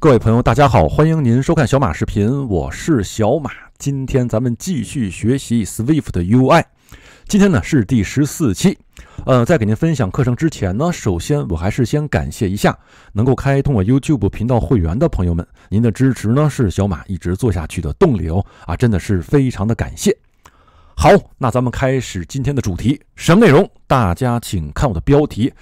各位朋友，大家好，欢迎您收看小马视频，我是小马。今天咱们继续学习 Swift 的 UI，今天呢是第十四期。呃，在给您分享课程之前呢，首先我还是先感谢一下能够开通我 YouTube 频道会员的朋友们，您的支持呢是小马一直做下去的动力哦，啊，真的是非常的感谢。好，那咱们开始今天的主题，什么内容？大家请看我的标题。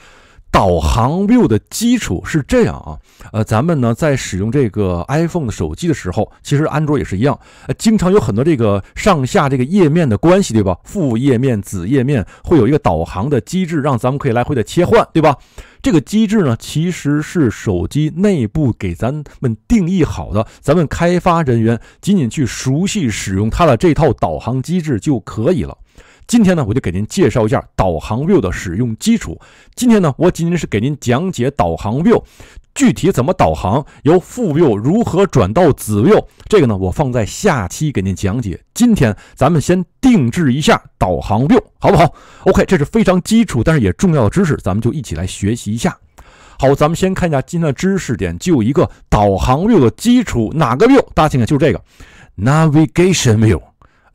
导航 View 的基础是这样啊，呃，咱们呢在使用这个 iPhone 手机的时候，其实安卓也是一样，呃，经常有很多这个上下这个页面的关系，对吧？副页面、子页面会有一个导航的机制，让咱们可以来回的切换，对吧？这个机制呢，其实是手机内部给咱们定义好的，咱们开发人员仅仅去熟悉使用它的这套导航机制就可以了。今天呢，我就给您介绍一下导航 view 的使用基础。今天呢，我仅仅是给您讲解导航 view 具体怎么导航，由负 view 如何转到子 view。这个呢，我放在下期给您讲解。今天咱们先定制一下导航 view，好不好？OK，这是非常基础，但是也重要的知识，咱们就一起来学习一下。好，咱们先看一下今天的知识点，就一个导航 view 的基础，哪个 view？大家看看，就是这个 navigation view。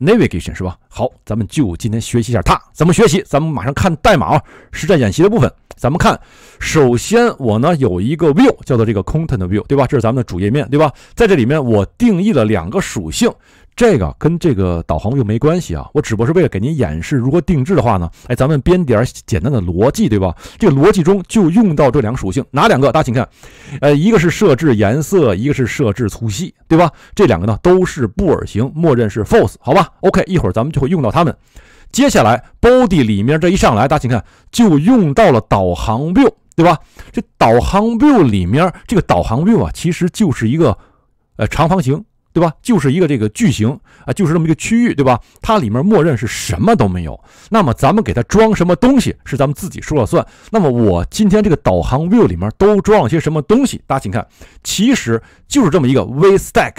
Navigation 是吧？好，咱们就今天学习一下它怎么学习。咱们马上看代码啊，实战演习的部分。咱们看，首先我呢有一个 View 叫做这个 Content View，对吧？这是咱们的主页面，对吧？在这里面我定义了两个属性。这个跟这个导航又没关系啊！我只不过是为了给您演示如何定制的话呢，哎，咱们编点简单的逻辑，对吧？这个逻辑中就用到这两个属性，哪两个？大家请看，呃，一个是设置颜色，一个是设置粗细，对吧？这两个呢都是布尔型，默认是 false，好吧？OK，一会儿咱们就会用到它们。接下来 body 里面这一上来，大家请看，就用到了导航 view，对吧？这导航 view 里面这个导航 view 啊，其实就是一个呃长方形。对吧？就是一个这个矩形啊，就是这么一个区域，对吧？它里面默认是什么都没有。那么咱们给它装什么东西，是咱们自己说了算。那么我今天这个导航 View 里面都装了些什么东西？大家请看，其实就是这么一个 VStack，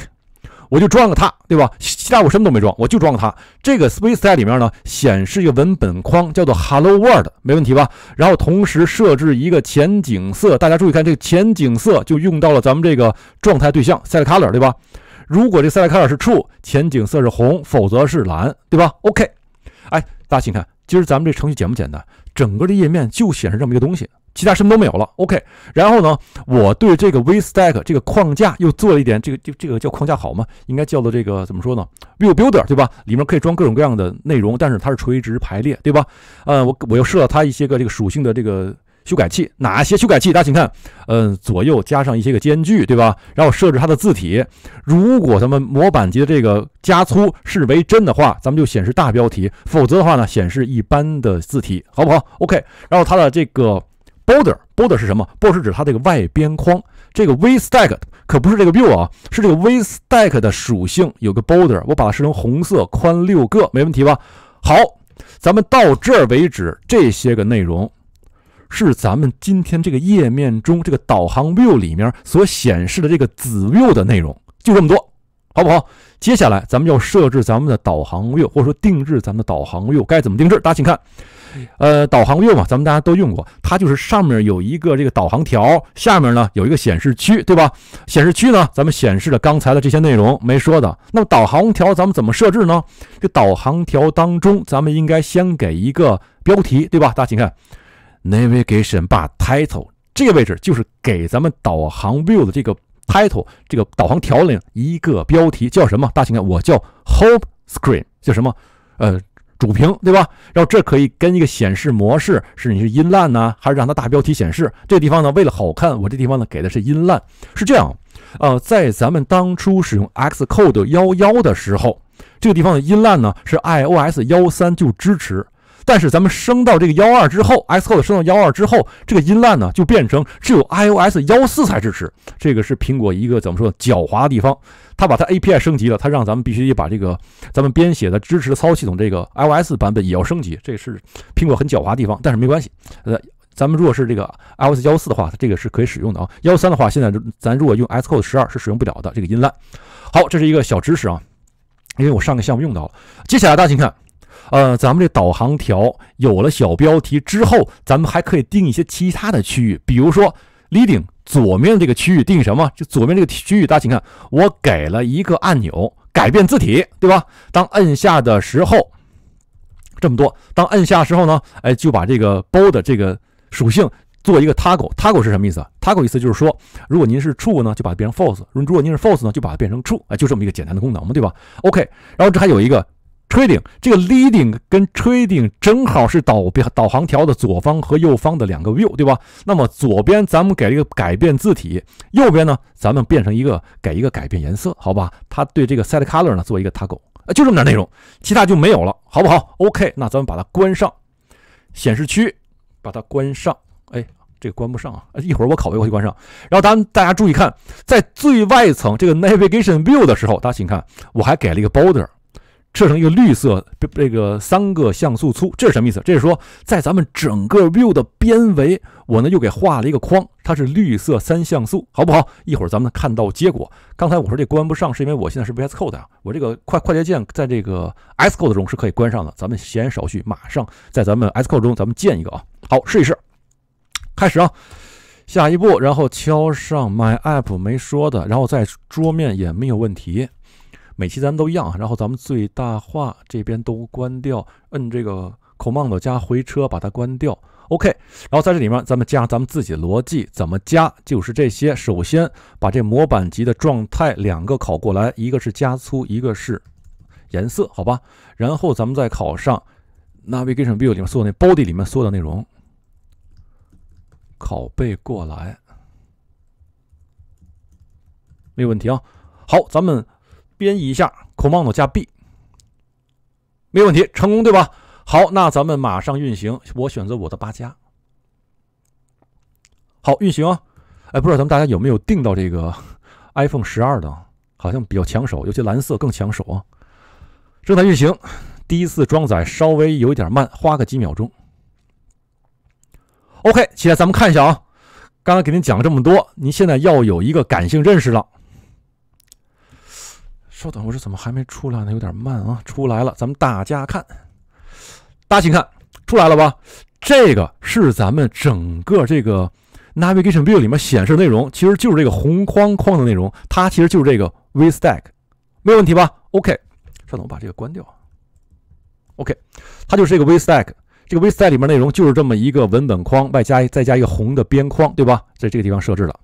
我就装了它，对吧？其他我什么都没装，我就装了它。这个 VStack 里面呢，显示一个文本框，叫做 Hello World，没问题吧？然后同时设置一个前景色，大家注意看，这个前景色就用到了咱们这个状态对象 s e t Color，对吧？如果这塞雷卡尔是 true，前景色是红，否则是蓝，对吧？OK，哎，大家请看，今儿咱们这程序简不简单？整个的页面就显示这么一个东西，其他什么都没有了。OK，然后呢，我对这个 VStack 这个框架又做了一点，这个就这个叫框架好吗？应该叫做这个怎么说呢？View Builder，对吧？里面可以装各种各样的内容，但是它是垂直排列，对吧？呃，我我又设了它一些个这个属性的这个。修改器哪些修改器？大家请看，嗯，左右加上一些个间距，对吧？然后设置它的字体。如果咱们模板级的这个加粗是为真的话，咱们就显示大标题；否则的话呢，显示一般的字体，好不好？OK。然后它的这个 border，border 是什么？border 指它这个外边框。这个 VStack 可不是这个 View 啊，是这个 VStack 的属性有个 border，我把它设成红色，宽六个，没问题吧？好，咱们到这儿为止，这些个内容。是咱们今天这个页面中这个导航 view 里面所显示的这个子 view 的内容，就这么多，好不好？接下来咱们要设置咱们的导航 view，或者说定制咱们的导航 view，该怎么定制？大家请看，呃，导航 view 嘛，咱们大家都用过，它就是上面有一个这个导航条，下面呢有一个显示区，对吧？显示区呢，咱们显示了刚才的这些内容，没说的。那么导航条咱们怎么设置呢？这导航条当中，咱们应该先给一个标题，对吧？大家请看。Navigation Bar title 这个位置就是给咱们导航 view 的这个 title 这个导航条领一个标题叫什么？大家请看，我叫 Home Screen，叫什么？呃，主屏对吧？然后这可以跟一个显示模式，是你是音烂呢，还是让它大标题显示？这个地方呢，为了好看，我这地方呢给的是音烂，是这样。呃，在咱们当初使用 Xcode 幺幺的时候，这个地方的音烂呢是 iOS 幺三就支持。但是咱们升到这个幺二之后，Xcode 升到幺二之后，这个音浪呢就变成只有 iOS 幺四才支持。这个是苹果一个怎么说狡猾的地方，他把他 API 升级了，他让咱们必须得把这个咱们编写的支持的操作系统这个 iOS 版本也要升级。这是苹果很狡猾的地方。但是没关系，呃，咱们如果是这个 iOS 幺四的话，它这个是可以使用的啊。幺三的话，现在咱如果用 Xcode 十二是使用不了的。这个音浪，好，这是一个小知识啊，因为我上个项目用到了。接下来大家请看。呃，咱们这导航条有了小标题之后，咱们还可以定一些其他的区域，比如说 leading 左面这个区域定什么？就左边这个区域，大家请看，我给了一个按钮，改变字体，对吧？当摁下的时候，这么多。当摁下时候呢，哎，就把这个 bold 这个属性做一个 toggle，toggle 是什么意思？toggle 意思就是说，如果您是 true 呢，就把它变成 false；如果如果您是 false 呢，就把它变成 true。哎，就这么一个简单的功能嘛，对吧？OK，然后这还有一个。Trading 这个 Leading 跟 Trading 正好是导导航条的左方和右方的两个 View，对吧？那么左边咱们给一个改变字体，右边呢咱们变成一个给一个改变颜色，好吧？它对这个 SetColor 呢做一个 Toggle，啊，就这么点内容，其他就没有了，好不好？OK，那咱们把它关上显示区，把它关上。哎，这个关不上啊，一会儿我拷贝过去关上。然后咱大家注意看，在最外层这个 NavigationView 的时候，大家请看，我还给了一个 Border。设成一个绿色，这个三个像素粗，这是什么意思？这是说在咱们整个 view 的边围，我呢又给画了一个框，它是绿色三像素，好不好？一会儿咱们看到结果。刚才我说这关不上，是因为我现在是 VS Code 啊，我这个快快捷键在这个 s Code 中是可以关上的。咱们闲言少叙，马上在咱们 s Code 中，咱们建一个啊，好，试一试，开始啊，下一步，然后敲上 my app 没说的，然后在桌面也没有问题。每期咱们都一样，然后咱们最大化这边都关掉，摁这个 Command 加回车把它关掉。OK，然后在这里面咱们加咱们自己的逻辑，怎么加就是这些。首先把这模板级的状态两个拷过来，一个是加粗，一个是颜色，好吧？然后咱们再考上 Navigation View 里面所有那 body 里面所有的内容，拷贝过来，没有问题啊。好，咱们。编译一下，command 加 b，没问题，成功对吧？好，那咱们马上运行，我选择我的八加。好，运行。啊。哎，不知道咱们大家有没有订到这个 iPhone 十二的？好像比较抢手，尤其蓝色更抢手啊。正在运行，第一次装载稍微有一点慢，花个几秒钟。OK，起来，咱们看一下啊。刚才给您讲了这么多，您现在要有一个感性认识了。稍等，我这怎么还没出来呢？有点慢啊！出来了，咱们大家看，大家请看，出来了吧？这个是咱们整个这个 Navigation View 里面显示内容，其实就是这个红框框的内容，它其实就是这个 VStack，没有问题吧？OK，稍等，我把这个关掉。OK，它就是这个 VStack，这个 VStack 里面内容就是这么一个文本框，外加再加一个红的边框，对吧？在这个地方设置了。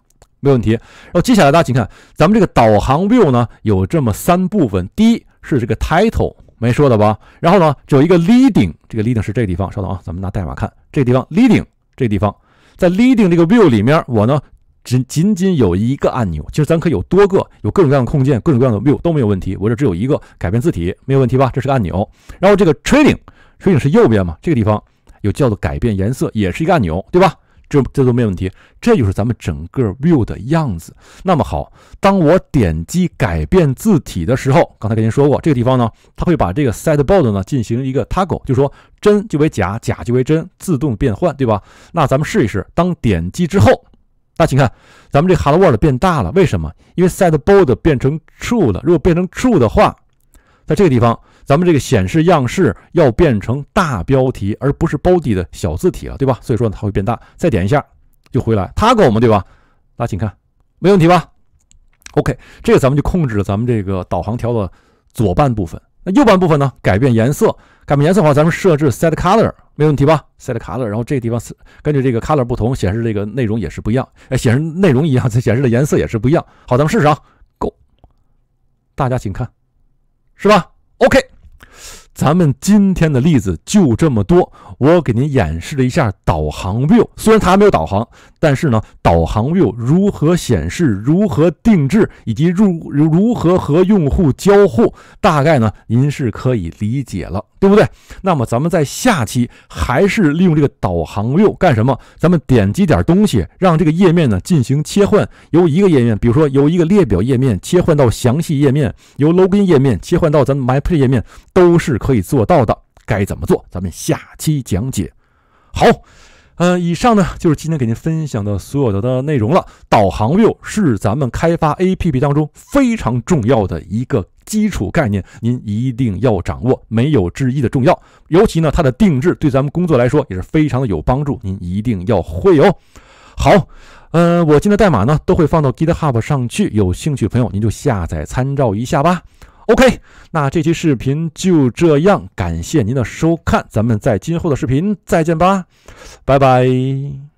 没问题。然后接下来大家请看，咱们这个导航 view 呢，有这么三部分。第一是这个 title，没说的吧？然后呢，有一个 leading，这个 leading 是这个地方。稍等啊，咱们拿代码看这地方 leading 这地方，在 leading 这个 view 里面，我呢仅仅仅有一个按钮。其实咱可以有多个，有各种各样的控件，各种各样的 view 都没有问题。我这只有一个，改变字体没有问题吧？这是个按钮。然后这个 t r a d i n g t r a d i n g 是右边嘛？这个地方有叫做改变颜色，也是一个按钮，对吧？这这都没问题，这就是咱们整个 view 的样子。那么好，当我点击改变字体的时候，刚才跟您说过，这个地方呢，它会把这个 set bold 呢进行一个 toggle，就说真就为假，假就为真，自动变换，对吧？那咱们试一试，当点击之后，那请看，咱们这 hello world 变大了，为什么？因为 set bold 变成 true 了。如果变成 true 的话，在这个地方。咱们这个显示样式要变成大标题，而不是 body 的小字体了，对吧？所以说它会变大。再点一下，就回来。它够吗？对吧？那请看，没问题吧？OK，这个咱们就控制了咱们这个导航条的左半部分。那右半部分呢，改变颜色，改变颜色的话，咱们设置 set color 没问题吧？set color，然后这个地方是根据这个 color 不同显示这个内容也是不一样。哎，显示内容一样，它显示的颜色也是不一样。好，咱们试试啊，g o 大家请看，是吧？OK，咱们今天的例子就这么多。我给您演示了一下导航 view，虽然它还没有导航。但是呢，导航 view 如何显示、如何定制，以及如如何和用户交互，大概呢您是可以理解了，对不对？那么咱们在下期还是利用这个导航 view 干什么？咱们点击点东西，让这个页面呢进行切换，由一个页面，比如说由一个列表页面切换到详细页面，由 login 页面切换到咱们 my page 页面，都是可以做到的。该怎么做？咱们下期讲解。好。嗯，以上呢就是今天给您分享的所有的的内容了。导航六是咱们开发 APP 当中非常重要的一个基础概念，您一定要掌握，没有之一的重要。尤其呢，它的定制对咱们工作来说也是非常的有帮助，您一定要会哦。好，呃，我今天的代码呢都会放到 GitHub 上去，有兴趣朋友您就下载参照一下吧。OK，那这期视频就这样，感谢您的收看，咱们在今后的视频再见吧，拜拜。